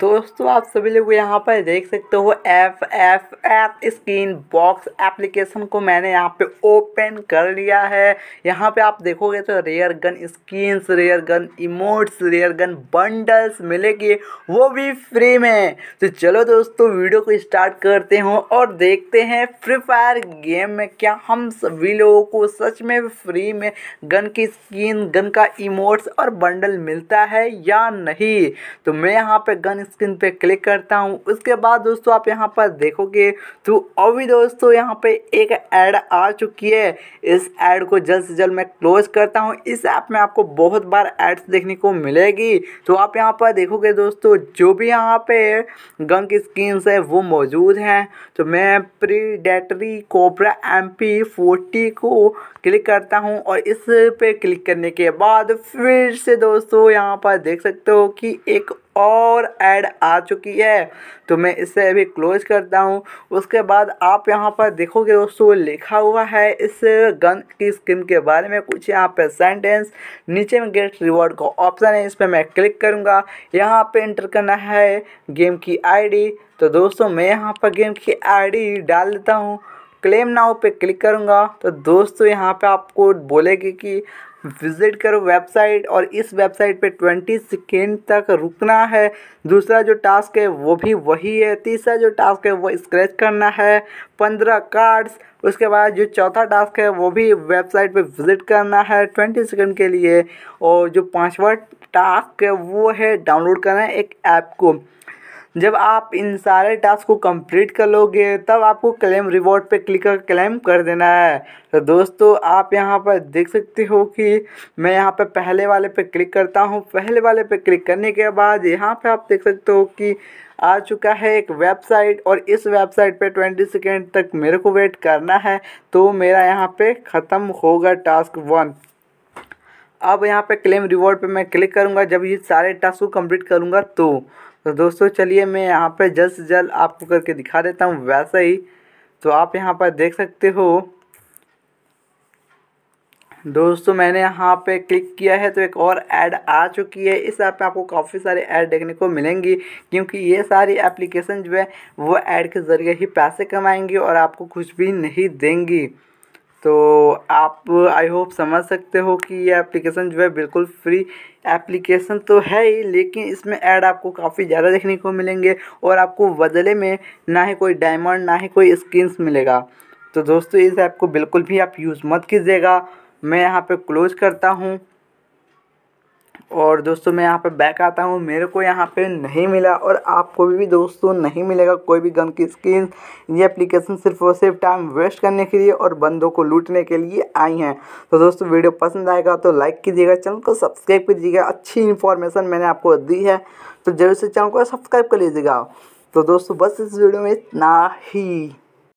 दोस्तों आप सभी लोग यहाँ पर देख सकते हो F F F screen box application को मैंने यहाँ पे ओपन कर लिया है यहाँ पे आप देखोगे तो rare gun skins rare gun emotes rare gun bundles मिलेगी वो भी फ्री में तो चलो दोस्तों वीडियो को स्टार्ट करते हो और देखते हैं फ्री फायर गेम में क्या हम सभी लोगों को सच में फ्री में गन की स्किन गन का इमोट्स और बंडल मिलता है या नहीं तो मैं यहाँ पर गन स्क्रीन पे क्लिक करता हूँ उसके बाद दोस्तों आप यहाँ पर देखोगे तो अभी दोस्तों यहाँ पे एक ऐड आ चुकी है इस ऐड को जल्द से जल्द मैं क्लोज करता हूँ इस ऐप में आपको बहुत बार एड्स देखने को मिलेगी तो आप यहाँ पर देखोगे दोस्तों जो भी यहाँ पे गन की है वो मौजूद हैं तो मैं predatory cobra M P forty को क्लिक करता हूँ और इस पे क्लिक करने के बाद फिर से दोस्तों यहाँ पर देख सकते हो कि एक और ऐड आ चुकी है तो मैं इसे अभी क्लोज करता हूँ उसके बाद आप यहाँ पर देखोगे दोस्तों लिखा हुआ है इस गन की स्किन के बारे में कुछ यहाँ पर सेंटेंस नीचे में गेट रिवॉर्ड का ऑप्शन है इस पर मैं क्लिक करूँगा यहाँ पे इंटर करना है गेम की आईडी तो दोस्तों मैं यहाँ पर गेम की आईडी डाल देता हूँ क्लेम नाउ पे क्लिक करूँगा तो दोस्तों यहाँ पे आपको बोलेगी कि विजिट करो वेबसाइट और इस वेबसाइट पे ट्वेंटी सेकेंड तक रुकना है दूसरा जो टास्क है वो भी वही है तीसरा जो टास्क है वो स्क्रैच करना है पंद्रह कार्ड्स उसके बाद जो चौथा टास्क है वो भी वेबसाइट पे विजिट करना है ट्वेंटी सेकेंड के लिए और जो पांचवा टास्क है वो है डाउनलोड करना है एक ऐप को जब आप इन सारे टास्क को कंप्लीट कर लोगे तब आपको क्लेम रिवॉर्ड पे क्लिक कर क्लेम कर देना है तो दोस्तों आप यहाँ पर देख सकते हो कि मैं यहाँ पर पहले वाले पे क्लिक करता हूँ पहले वाले पे क्लिक करने के बाद यहाँ पे आप देख सकते हो कि आ चुका है एक वेबसाइट और इस वेबसाइट पे 20 सेकेंड तक मेरे को वेट करना है तो मेरा यहाँ पे ख़त्म होगा टास्क वन अब यहाँ पे क्लेम रिवॉर्ड पे मैं क्लिक करूँगा जब ये सारे टास्क को कंप्लीट करूँगा तो तो दोस्तों चलिए मैं यहाँ पे जल्द से जल्द आपको करके दिखा देता हूँ वैसे ही तो आप यहाँ पर देख सकते हो दोस्तों मैंने यहाँ पे क्लिक किया है तो एक और ऐड आ चुकी है इस ऐप में आपको काफ़ी सारे ऐड देखने को मिलेंगी क्योंकि ये सारी एप्लीकेशन जो है वो ऐड के ज़रिए ही पैसे कमाएंगी और आपको कुछ भी नहीं देंगी तो आप आई होप समझ सकते हो कि ये एप्लीकेशन जो है बिल्कुल फ्री एप्लीकेशन तो है ही लेकिन इसमें ऐड आपको काफ़ी ज़्यादा देखने को मिलेंगे और आपको बदले में ना ही कोई डायमंड ना ही कोई स्किन्स मिलेगा तो दोस्तों इस ऐप को बिल्कुल भी आप यूज़ मत कीजिएगा मैं यहाँ पे क्लोज करता हूँ और दोस्तों मैं यहाँ पे बैक आता हूँ मेरे को यहाँ पे नहीं मिला और आपको भी दोस्तों नहीं मिलेगा कोई भी गन की स्किन ये एप्लीकेशन सिर्फ और सिर्फ टाइम वेस्ट करने के लिए और बंदों को लूटने के लिए आई हैं तो दोस्तों वीडियो पसंद आएगा तो लाइक कीजिएगा चैनल को सब्सक्राइब कीजिएगा अच्छी इन्फॉर्मेशन मैंने आपको दी है तो जरूर से चैनल को सब्सक्राइब कर लीजिएगा तो दोस्तों बस इस वीडियो में इतना ही